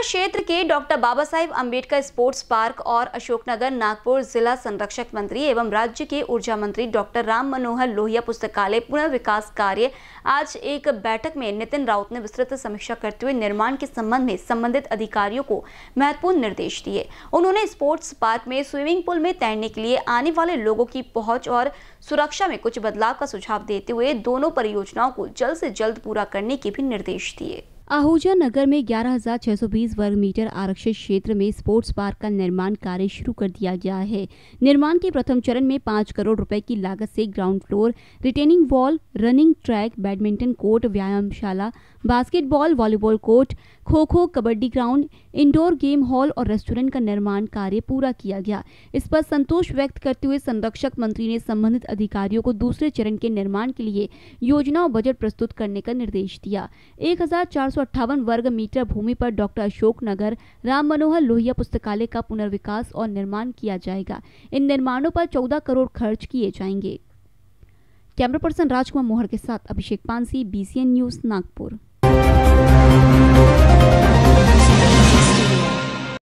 थाना क्षेत्र के doctor Baba Saheb Ambedkar sports park और अशोकनगर नागपुर जिला संरक्षक मंत्री एवं राज्य के ऊर्जा मंत्री डॉक्टर राम मनोहर लोहिया पुस्तकालय पुनर्विकास कार्य आज एक बैठक में नितिन राउत ने विस्तृत समीक्षा करते हुए निर्माण के संबंध में संबंधित अधिकारियों को महत्वपूर्ण निर्देश दिए उन्होंने स्पोर्ट्स पार्क में स्विमिंग पूल में तैरने के लिए आने वाले लोगों की पहुँच और सुरक्षा में कुछ बदलाव का सुझाव देते हुए दोनों परियोजनाओं को जल्द से जल्द पूरा करने के भी निर्देश दिए आहूजा नगर में 11,620 वर्ग मीटर आरक्षित क्षेत्र में स्पोर्ट्स पार्क का निर्माण कार्य शुरू कर दिया गया है निर्माण के प्रथम चरण में पाँच करोड़ रुपए की लागत से ground floor retaining wall running track badminton court व्यायामशाला basketball volleyball court kho kho kabaddi ground indoor game hall और रेस्टोरेंट का निर्माण कार्य पूरा किया गया इस पर संतोष व्यक्त करते हुए संरक्षक मंत्री ने संबंधित अधिकारियों को दूसरे चरण के निर्माण के लिए योजना और बजट प्रस्तुत करने का निर्देश दिया एक वर्ग मीटर भूमि पर डॉक्टर अशोक नगर राम मनोहर लोहिया पुस्तकालय का पुनर्विकास और निर्माण किया जाएगा इन निर्माणों पर चौदह करोड़ खर्च किए जाएंगे कैमरा पर्सन राजकुमार मोहर के साथ अभिषेक पानसी बीसीएन न्यूज नागपुर